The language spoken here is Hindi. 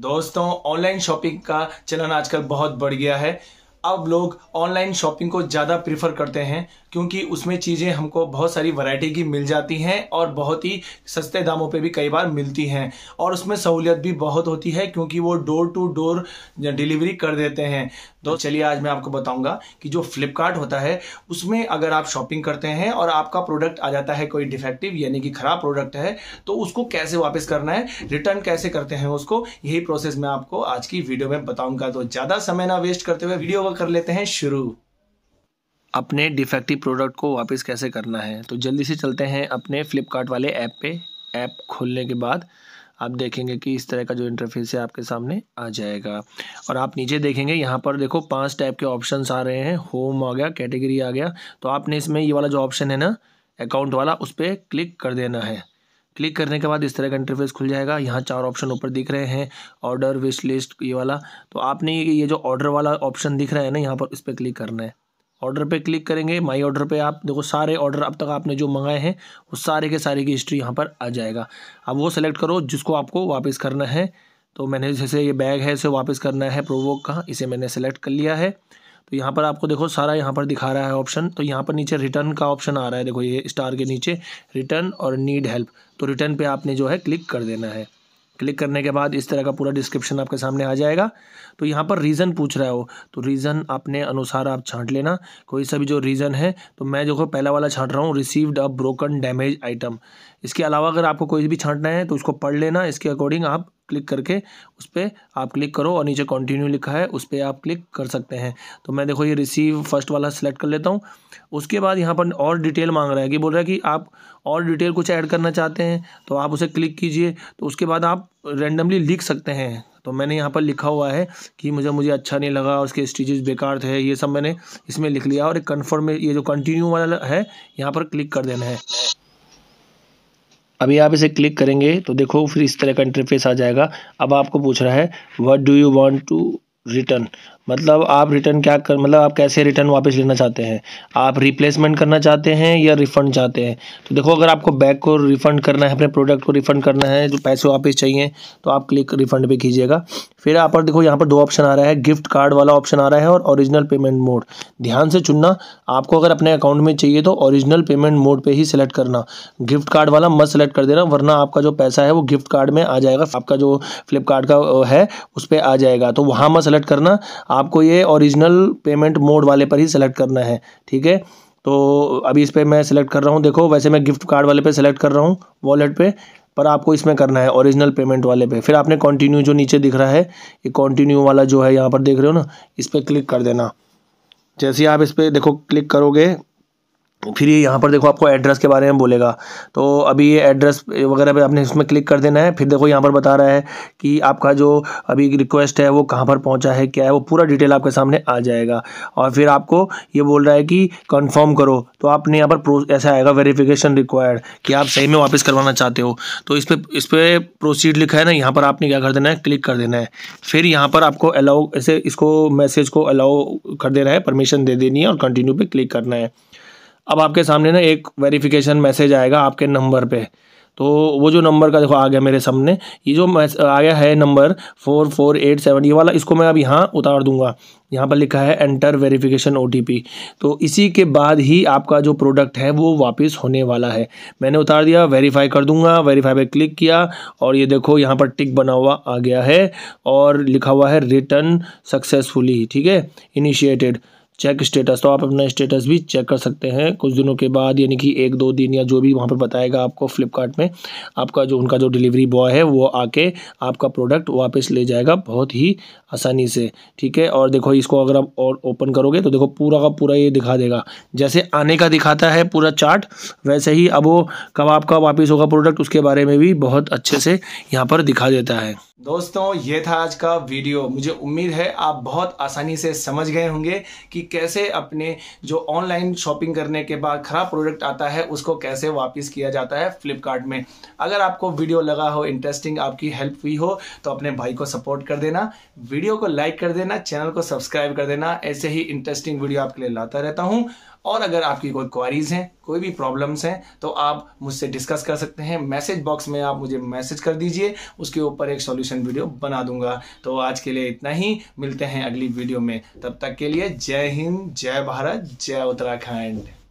दोस्तों ऑनलाइन शॉपिंग का चलन आजकल बहुत बढ़ गया है अब लोग ऑनलाइन शॉपिंग को ज़्यादा प्रीफर करते हैं क्योंकि उसमें चीज़ें हमको बहुत सारी वैरायटी की मिल जाती हैं और बहुत ही सस्ते दामों पे भी कई बार मिलती हैं और उसमें सहूलियत भी बहुत होती है क्योंकि वो डोर टू डोर डिलीवरी कर देते हैं तो अच्छा। चलिए आज मैं आपको बताऊंगा कि जो फ्लिपकार्ट होता है उसमें अगर आप शॉपिंग करते हैं और आपका प्रोडक्ट आ जाता है कोई डिफेक्टिव यानी कि खराब प्रोडक्ट है तो उसको कैसे वापस करना है रिटर्न कैसे करते हैं उसको यही प्रोसेस मैं आपको आज की वीडियो में बताऊंगा तो ज़्यादा समय ना वेस्ट करते हुए वीडियो कर लेते हैं शुरू अपने डिफेक्टिव प्रोडक्ट को वापस कैसे करना है तो जल्दी से चलते हैं अपने फ्लिपकार्ट वाले ऐप पे ऐप खोलने के बाद आप देखेंगे कि इस तरह का जो इंटरफेस है आपके सामने आ जाएगा और आप नीचे देखेंगे यहाँ पर देखो पांच टाइप के ऑप्शंस आ रहे हैं होम आ गया कैटेगरी आ गया तो आपने इसमें ये वाला जो ऑप्शन है ना अकाउंट वाला उस पर क्लिक कर देना है क्लिक करने के बाद इस तरह का इंटरफेस खुल जाएगा यहाँ चार ऑप्शन ऊपर दिख रहे हैं ऑर्डर विश लिस्ट ये वाला तो आपने ये जो ऑर्डर वाला ऑप्शन दिख रहा है ना यहाँ पर इस पर क्लिक करना है ऑर्डर पे क्लिक करेंगे माय ऑर्डर पे आप देखो सारे ऑर्डर अब तक आपने जो मंगाए हैं वो सारे के सारे की हिस्ट्री यहाँ पर आ जाएगा अब वो सेलेक्ट करो जिसको आपको वापस करना है तो मैंने जैसे ये बैग है इसे वापस करना है प्रोवोक का इसे मैंने सेलेक्ट कर लिया है तो यहाँ पर आपको देखो सारा यहाँ पर दिखा रहा है ऑप्शन तो यहाँ पर नीचे रिटर्न का ऑप्शन आ रहा है देखो ये स्टार के नीचे रिटर्न और नीड हेल्प तो रिटर्न पर आपने जो है क्लिक कर देना है क्लिक करने के बाद इस तरह का पूरा डिस्क्रिप्शन आपके सामने आ जाएगा तो यहाँ पर रीज़न पूछ रहा हो तो रीज़न अपने अनुसार आप छांट लेना कोई सा भी जो रीज़न है तो मैं जो पहला वाला छांट रहा हूँ received a broken damage item इसके अलावा अगर आपको कोई भी छांटना है तो उसको पढ़ लेना इसके अकॉर्डिंग आप क्लिक करके उस पर आप क्लिक करो और नीचे कंटिन्यू लिखा है उस पर आप क्लिक कर सकते हैं तो मैं देखो ये रिसीव फर्स्ट वाला सेलेक्ट कर लेता हूँ उसके बाद यहाँ पर और डिटेल मांग रहा है कि बोल रहा है कि आप और डिटेल कुछ ऐड करना चाहते हैं तो आप उसे क्लिक कीजिए तो उसके बाद आप रेंडमली लिख सकते हैं तो मैंने यहाँ पर लिखा हुआ है कि मुझे मुझे अच्छा नहीं लगा उसके स्टिचेज बेकार थे ये सब मैंने इसमें लिख लिया और एक कन्फर्म ये जो कंटिन्यू वाला है यहाँ पर क्लिक कर देना है अभी आप इसे क्लिक करेंगे तो देखो फिर इस तरह का इंटरफेस आ जाएगा अब आपको पूछ रहा है what do you want to return मतलब आप रिटर्न क्या कर मतलब आप कैसे रिटर्न वापस लेना चाहते हैं आप रिप्लेसमेंट करना चाहते हैं या रिफ़ंड चाहते हैं तो देखो अगर आपको बैग को रिफ़ंड करना है अपने प्रोडक्ट को रिफ़ंड करना है जो पैसे वापस चाहिए तो आप क्लिक रिफ़ंड पे कीजिएगा फिर आप देखो यहाँ पर दो ऑप्शन आ रहा है गिफ्ट कार्ड वाला ऑप्शन आ रहा है और ओरिजिनल पेमेंट मोड ध्यान से चुनना आपको अगर अपने अकाउंट में चाहिए तो ओरिजिनल पेमेंट मोड पर ही सिलेक्ट करना गिफ्ट कार्ड वाला मत सेलेक्ट कर देना वरना आपका जो पैसा है वो गिफ्ट कार्ड में आ जाएगा आपका जो फ्लिपकार्ट का है उस पर आ जाएगा तो वहाँ मत सेलेक्ट करना आपको ये ओरिजिनल पेमेंट मोड वाले पर ही सेलेक्ट करना है ठीक है तो अभी इस पर मैं सिलेक्ट कर रहा हूँ देखो वैसे मैं गिफ्ट कार्ड वाले पे सेलेक्ट कर रहा हूँ वॉलेट पे पर आपको इसमें करना है ओरिजिनल पेमेंट वाले पे फिर आपने कंटिन्यू जो नीचे दिख रहा है ये कंटिन्यू वाला जो है यहाँ पर देख रहे हो ना इस पर क्लिक कर देना जैसे आप इस पर देखो क्लिक करोगे तो फिर ये यहाँ पर देखो आपको एड्रेस के बारे में बोलेगा तो अभी ये एड्रेस वगैरह पे आपने इसमें क्लिक कर देना है फिर देखो यहाँ पर बता रहा है कि आपका जो अभी रिक्वेस्ट है वो कहाँ पर पहुँचा है क्या है वो पूरा डिटेल आपके सामने आ जाएगा और फिर आपको ये बोल रहा है कि कंफर्म करो तो आपने यहाँ पर प्रो ऐसा आएगा वेरीफ़िकेशन रिक्वायर्ड कि आप सही में वापस करवाना चाहते हो तो इस पर इस पर प्रोसीड लिखा है ना यहाँ पर आपने क्या कर देना है क्लिक कर देना है फिर यहाँ पर आपको अलाउ ऐसे इसको मैसेज को अलाउ कर देना है परमिशन दे देनी है और कंटिन्यू पर क्लिक करना है अब आपके सामने ना एक वेरिफिकेशन मैसेज आएगा आपके नंबर पे तो वो जो नंबर का देखो आ गया मेरे सामने ये जो आ गया है number four four eight seven ये वाला इसको मैं अब यहाँ उतार दूंगा यहाँ पर लिखा है एंटर वेरिफिकेशन ओ तो इसी के बाद ही आपका जो प्रोडक्ट है वो वापस होने वाला है मैंने उतार दिया वेरीफाई कर दूंगा वेरीफाई पे क्लिक किया और ये देखो यहाँ पर टिक बना हुआ आ गया है और लिखा हुआ है रिटर्न सक्सेसफुली ठीक है इनिशिएटेड चेक स्टेटस तो आप अपना स्टेटस भी चेक कर सकते हैं कुछ दिनों के बाद यानी कि एक दो दिन या जो भी वहाँ पर बताएगा आपको फ्लिपकार्ट में आपका जो उनका जो डिलीवरी बॉय है वो आके आपका प्रोडक्ट वापस ले जाएगा बहुत ही आसानी से ठीक है और देखो इसको अगर आप और ओपन करोगे तो देखो पूरा का पूरा ये दिखा देगा जैसे आने का दिखाता है पूरा चार्ट वैसे ही अब वो कब आपका वापस होगा प्रोडक्ट उसके बारे में भी बहुत अच्छे से यहाँ पर दिखा देता है दोस्तों ये था आज का वीडियो मुझे उम्मीद है आप बहुत आसानी से समझ गए होंगे कि कैसे अपने जो ऑनलाइन शॉपिंग करने के बाद ख़राब प्रोडक्ट आता है उसको कैसे वापस किया जाता है फ्लिपकार्ट में अगर आपको वीडियो लगा हो इंटरेस्टिंग आपकी हेल्प हुई हो तो अपने भाई को सपोर्ट कर देना वीडियो को लाइक कर देना चैनल को सब्सक्राइब कर देना ऐसे ही इंटरेस्टिंग वीडियो आपके लिए लाता रहता हूँ और अगर आपकी कोई क्वारीज हैं कोई भी प्रॉब्लम्स हैं तो आप मुझसे डिस्कस कर सकते हैं मैसेज बॉक्स में आप मुझे मैसेज कर दीजिए उसके ऊपर एक सॉल्यूशन वीडियो बना दूंगा तो आज के लिए इतना ही मिलते हैं अगली वीडियो में तब तक के लिए जय हिंद जय भारत जय उत्तराखंड